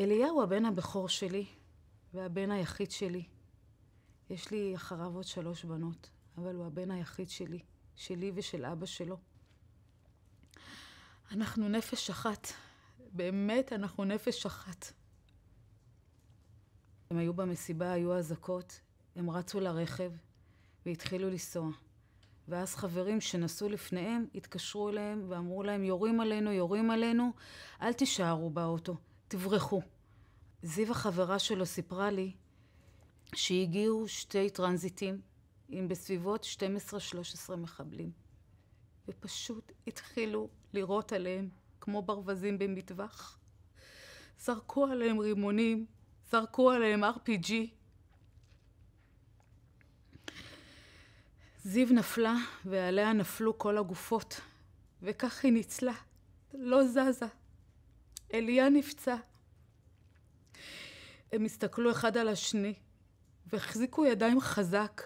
אליהו הבן הבכור שלי, והבן היחיד שלי. יש לי אחריו עוד שלוש בנות, אבל הוא הבן היחיד שלי, שלי ושל אבא שלו. אנחנו נפש אחת. באמת, אנחנו נפש אחת. הם היו במסיבה, היו אזעקות, הם רצו לרכב והתחילו לנסוע. ואז חברים שנסעו לפניהם התקשרו אליהם ואמרו להם, יורים עלינו, יורים עלינו, אל תישארו באוטו. תברחו. זיו החברה שלו סיפרה לי שהגיעו שתי טרנזיטים עם בסביבות 12-13 מחבלים, ופשוט התחילו לירות עליהם כמו ברווזים במטווח. זרקו עליהם רימונים, זרקו עליהם RPG. זיו נפלה ועליה נפלו כל הגופות, וכך היא ניצלה, לא זזה. אליה נפצע. הם הסתכלו אחד על השני והחזיקו ידיים חזק.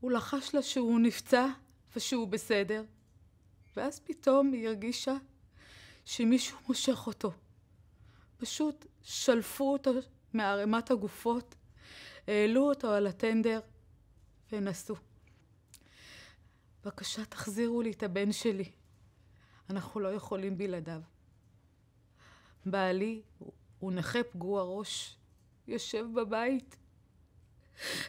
הוא לחש לה שהוא נפצע ושהוא בסדר, ואז פתאום היא הרגישה שמישהו מושך אותו. פשוט שלפו אותו מערימת הגופות, העלו אותו על הטנדר ונסו. בבקשה תחזירו לי את הבן שלי, אנחנו לא יכולים בלעדיו. בעלי הוא נכה פגוע ראש, יושב בבית.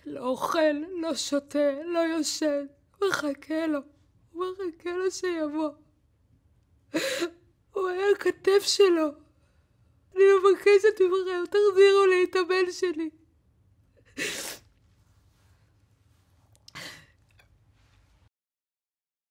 לא אוכל, לא שותה, לא יושן. מחכה לו, מחכה לו שיבוא. הוא היה הכתף שלו. אני מבקשת ממך, תחזירו לי את הבן שלי.